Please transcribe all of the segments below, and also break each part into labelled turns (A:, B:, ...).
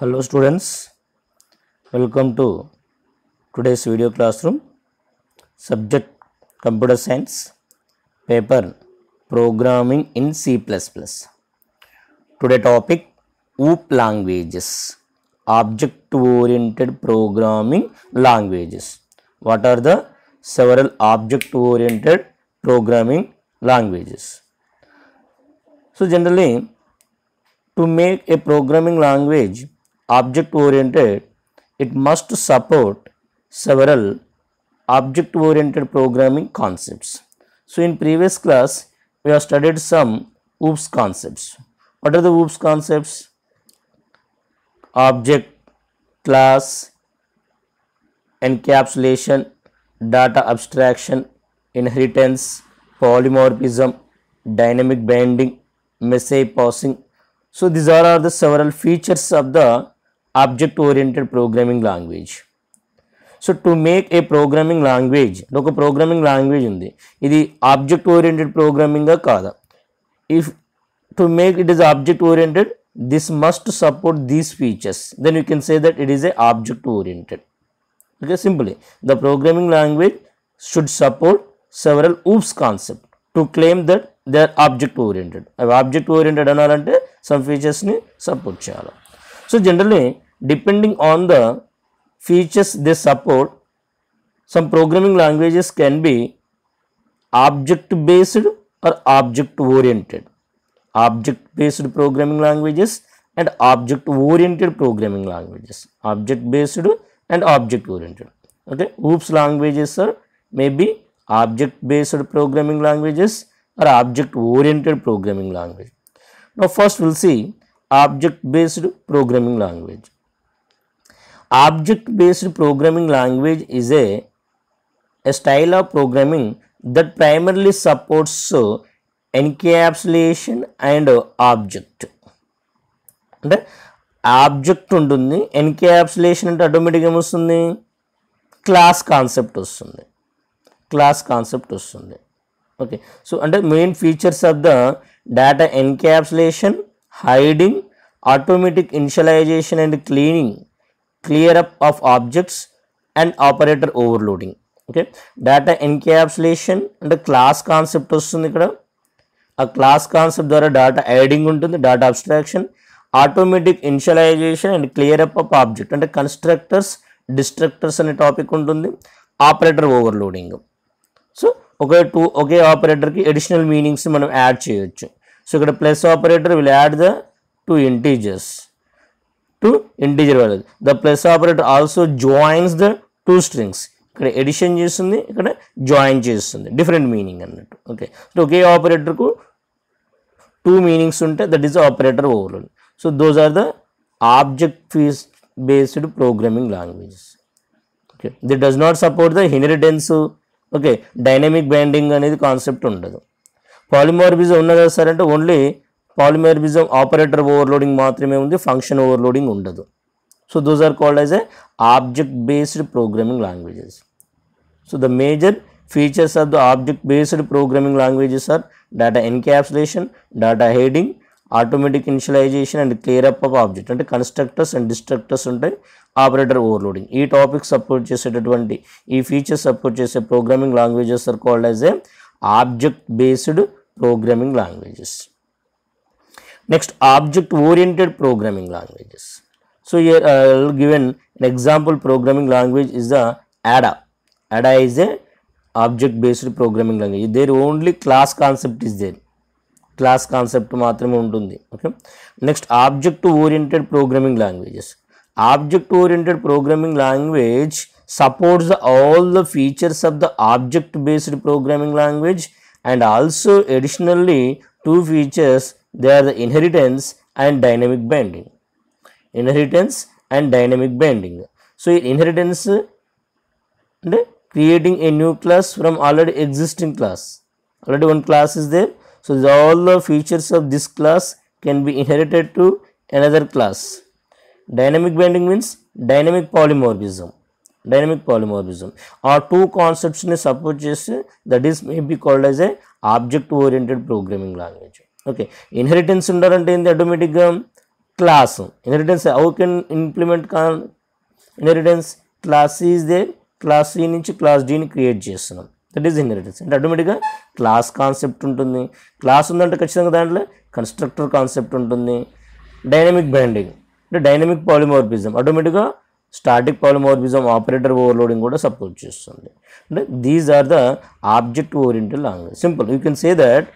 A: hello students welcome to today's video classroom subject computer science paper programming in c++ today topic oop languages object oriented programming languages what are the several object oriented programming languages so generally to make a programming language object oriented, it must support several object oriented programming concepts. So, in previous class, we have studied some OOPS concepts. What are the OOPS concepts? Object, class, encapsulation, data abstraction, inheritance, polymorphism, dynamic binding, message passing. So, these are, are the several features of the object oriented programming language so to make a programming language ఒక programming language ఉంది ఇది object oriented ప్రోగ్రామింగా కాదా if to make it is object oriented this must support these features then you can say that it is a object oriented okay simply the programming language should support several OOPS concept to claim that they are object oriented అవి object oriented అనాలంటే some ఫీచర్స్ని support చేయాలి So, generally depending on the features they support, some programming languages can be object based or object oriented, object based programming languages and object oriented programming languages, object based and object oriented. Okay. OOPS languages are maybe object based programming languages or object oriented programming language. Now, first we will see object based programming language object based programming language is a a style of programming that primarily supports encapsulation and object అంటే object ఉంటుంది encapsulation అంటే ఆటోమేటిక్గా ఏమొస్తుంది class concept వస్తుంది class concept వస్తుంది okay so అంటే main features of the data encapsulation hiding automatic initialization and cleaning clear up of objects and operator overloading okay data encapsulation అంటే class concept వస్తుంది ఇక్కడ ఆ క్లాస్ కాన్సెప్ట్ ద్వారా data hiding ఉంటుంది data abstraction automatic initialization and clear up of object అంటే constructors destructors అనే topic ఉంటుంది operator overloading so ఒకే టూ ఒకే ఆపరేటర్కి అడిషనల్ మీనింగ్స్ మనం యాడ్ చేయొచ్చు సో ఇక్కడ plus operator will add the two integers to integer values the plus operator also joins the two strings ఇక్కడ ఎడిషన్ చేస్తుంది ఇక్కడ జాయిన్ చేస్తుంది డిఫరెంట్ మీనింగ్ అన్నట్టు ఓకే సో ఒకే ఆపరేటర్కు టూ మీనింగ్స్ ఉంటే that is operator ఓవర్లోన్ so those are the object ఫీస్ based programming languages okay the does not support the inheritance okay dynamic binding అనేది కాన్సెప్ట్ ఉండదు పాలిమార్బిజం కదా సార్ అంటే ఓన్లీ పాలిమార్బిజం ఆపరేటర్ ఓవర్లోడింగ్ మాత్రమే ఉంది ఫంక్షన్ ఓవర్లోడింగ్ ఉండదు so those are called as a object based programming languages so the major features of the object based programming languages are data encapsulation data hiding automatic initialization and clear up of object అంటే constructors and destructors ఉంటాయి operator overloading ఈ topic support చేసేటటువంటి ఈ features support చేసే programming languages are called as a object based programming languages. Next object oriented programming languages. So here I uh, will give an example programming language is the ADA. ADA is a object based programming language. There only class concept is there. Class concept matram Next object oriented programming languages. Object oriented programming language supports all the features of the object based programming language and also additionally two features they are the inheritance and dynamic bending inheritance and dynamic bending so inheritance and creating a new class from already existing class already one class is there so all the features of this class can be inherited to another class dynamic bending means dynamic polymorphism dynamic polymorphism ఆ two కాన్సెప్ట్స్ని support చేసి that is may be called as a object oriented programming language okay inheritance ఉండాలంటే ఏంది ఆటోమేటిక్గా class inheritance how can implement can inheritance class is the class C నుంచి class డీని create చేస్తున్నాం that is inheritance అంటే ఆటోమేటిక్గా class concept ఉంటుంది class ఉందంటే ఖచ్చితంగా దాంట్లో కన్స్ట్రక్టర్ కాన్సెప్ట్ ఉంటుంది డైనమిక్ బైండింగ్ అంటే డైనమిక్ పాలిమార్పిజం ఆటోమేటిక్గా స్టాటిక్ పాలిమార్ఫిజం ఆపరేటర్ ఓవర్లోడింగ్ కూడా సపోర్ట్ చేస్తుంది అంటే these are the object oriented language simple you can say that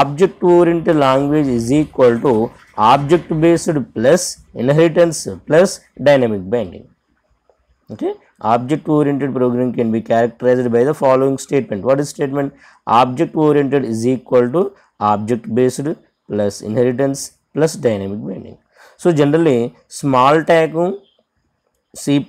A: object oriented language is equal to object based plus inheritance plus dynamic binding okay object oriented program can be characterized by the following statement what is statement object oriented is equal to object based plus inheritance plus dynamic binding so generally Smalltalk C++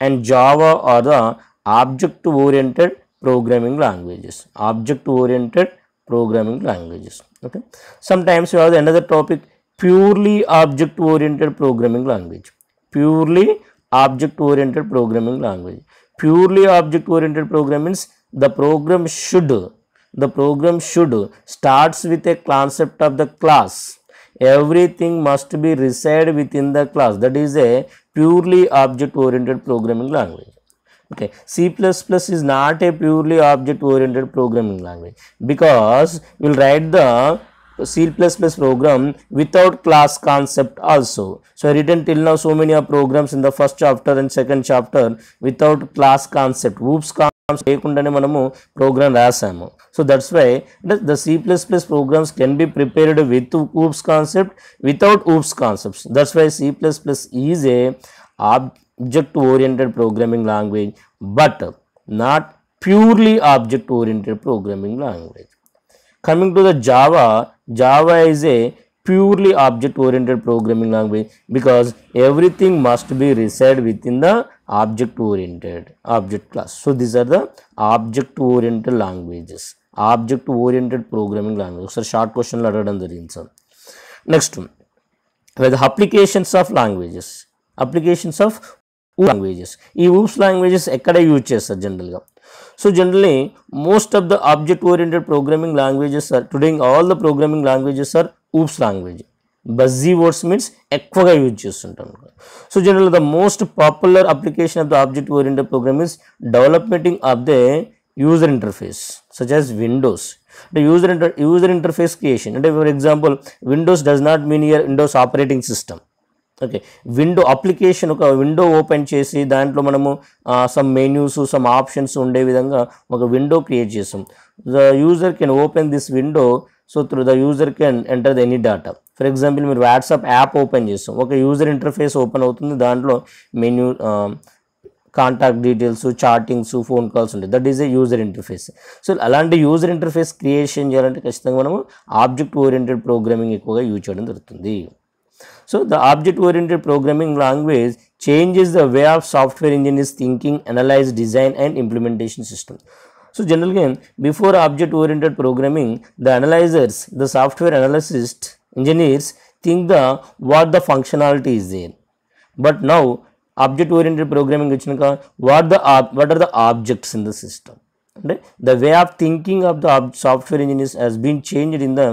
A: and Java are the object oriented programming languages. Object oriented programming languages. Okay. Sometimes you have another topic purely object oriented programming language. Purely object oriented programming language. Purely object oriented program means the program should the program should starts with a concept of the class everything must be reside within the class that is a purely object oriented programming language. Okay, C++ is not a purely object oriented programming language because we will write the C++ program without class concept also. So I written till now so many programs in the first chapter and second chapter without class concept. Oops కామ్స్ లేకుండానే మనము ప్రోగ్రామ్ రాసాము so that's why అంటే the C plus plus programs can be prepared with OOPS concept without OOPS concepts that's why C plus plus is a object oriented programming language but not purely object oriented programming language Coming to the Java, Java is a purely object oriented programming language because everything must be reset within the object oriented object class. So, these are the object oriented languages, object oriented programming language. So, short question Next, where the applications of languages, applications of languages. ఈ OOPS languages ఎక్కడ use చేస్తారు జనరల్గా so generally most of the object oriented programming languages are today all the programming languages are OOPS language. Buzzy words means ekvaga use So generally the most popular application of the object oriented program is developing of the user interface such as Windows. The user, user interface creation, for example, Windows does not mean your Windows operating system. Okay window application ఒక window open చేసి దాంట్లో మనము some menus some options ఉండే విధంగా ఒక window create చేసాం the user can open this window so through the user can enter the any data for example మీరు WhatsApp app open చేస్తాం ఒక యూజర్ ఇంటర్ఫేస్ ఓపెన్ అవుతుంది దాంట్లో menu contact details chattings phone calls ఉంటాయి that is a user interface so అలాంటి user interface creation చేయాలంటే ఖచ్చితంగా మనము ఆబ్జెక్ట్ ఓరియంటెడ్ ప్రోగ్రామింగ్ ఎక్కువగా యూజ్ చేయడం జరుగుతుంది So, the object oriented programming language changes the way of software engineers thinking, analyze, design and implementation system. So, generally before object oriented programming, the analyzers, the software analysts, engineers think the what the functionality is there. But now object oriented programming వచ్చినాక what the what are the objects in the system. the way of thinking of the software engineers has been changed in the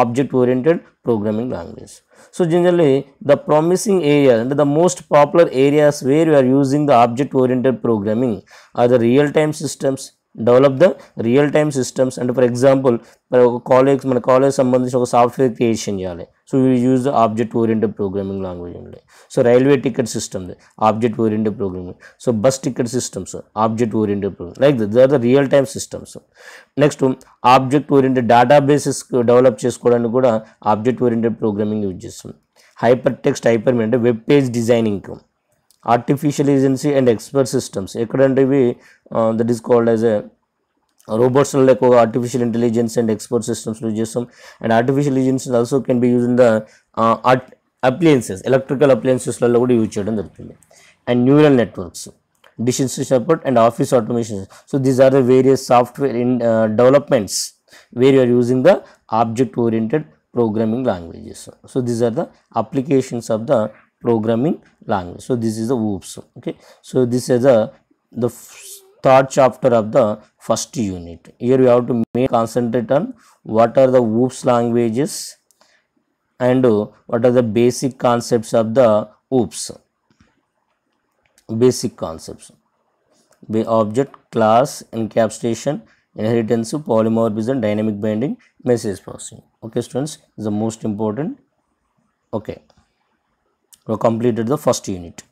A: object oriented programming language. So, generally the promising area and the most popular areas where we are using the object oriented programming are the real time systems, develop the real time systems అంటే for example మరి ఒక college మన college సంబంధించిన ఒక software creation చేయాలి so you use object oriented programming language ఉండాలి so railway ticket system object oriented programming so bus ticket systems object oriented program like this are the real time systems next object oriented databases develop చేసుకోవడానికి కూడా object oriented programming use చేస్తుంది hyper text hyper అంటే web page designing artificial agency and expert systems ఎక్కడంటే ఇవి Uh, that is called as a robots like uh, artificial intelligence and expert systems we use some and artificial intelligence also can be used in the uh, appliances electrical appliances లలో కూడా use చేయడం జరుగుతుంది and neural networks and support and office automation so these are the various software in developments where you are using the object oriented programming languages so these are the applications of the programming language so this is the OOPS okay so this is the third chapter of the first unit. Here we have to make concentrate on what are the OOPS languages and what are the basic concepts of the OOPS. Basic concepts. the object, class, encapsulation, inheritance, polymorphism, dynamic binding, message processing. Okay students, is the most important. Okay. We completed the first unit.